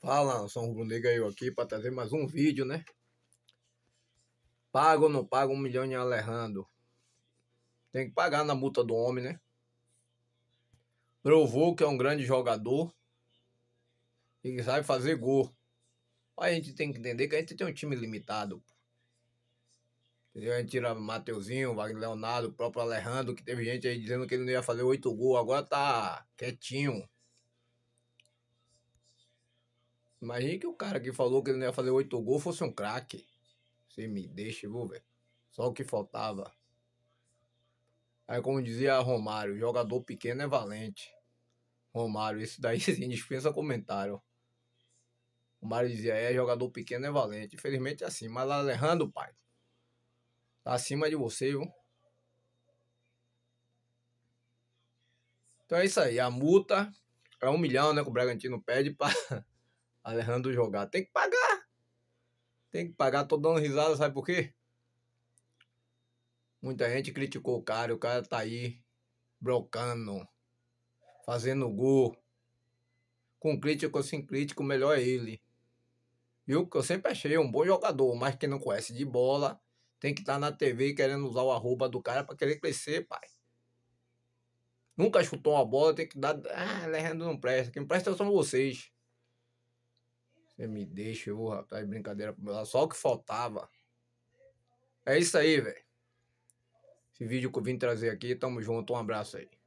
Fala, São Rubro Negro eu aqui para trazer mais um vídeo, né? Paga ou não paga um milhão em Alejandro? Tem que pagar na multa do homem, né? Provou que é um grande jogador e que sabe fazer gol. a gente tem que entender que a gente tem um time limitado. Entendeu? A gente tira Mateuzinho, Wagner Leonardo, o próprio Alejandro, que teve gente aí dizendo que ele não ia fazer oito gols. Agora tá quietinho. Imagina que o cara que falou que ele não ia fazer oito gols fosse um craque. Você me deixa, vou ver. Só o que faltava. Aí, como dizia Romário, jogador pequeno é valente. Romário, isso daí sim, dispensa comentário. O Mário dizia, é, jogador pequeno é valente. Infelizmente é assim, mas lá errando, pai. Tá acima de você, viu? Então é isso aí. A multa é um milhão, né? Que o Bragantino pede para Alejandro jogar. Tem que pagar. Tem que pagar. Tô dando risada, sabe por quê? Muita gente criticou o cara. O cara tá aí brocando, fazendo gol. Com crítico ou sem crítico, melhor é ele. Viu? Que eu sempre achei um bom jogador, mas quem não conhece de bola tem que estar tá na TV querendo usar o arroba do cara para querer crescer, pai. Nunca chutou uma bola, tem que dar. Ah, Alejandro não presta. Quem presta são vocês. Você me deixa, eu, rapaz, brincadeira pro meu lado. Só o que faltava. É isso aí, velho. Esse vídeo que eu vim trazer aqui. Tamo junto, um abraço aí.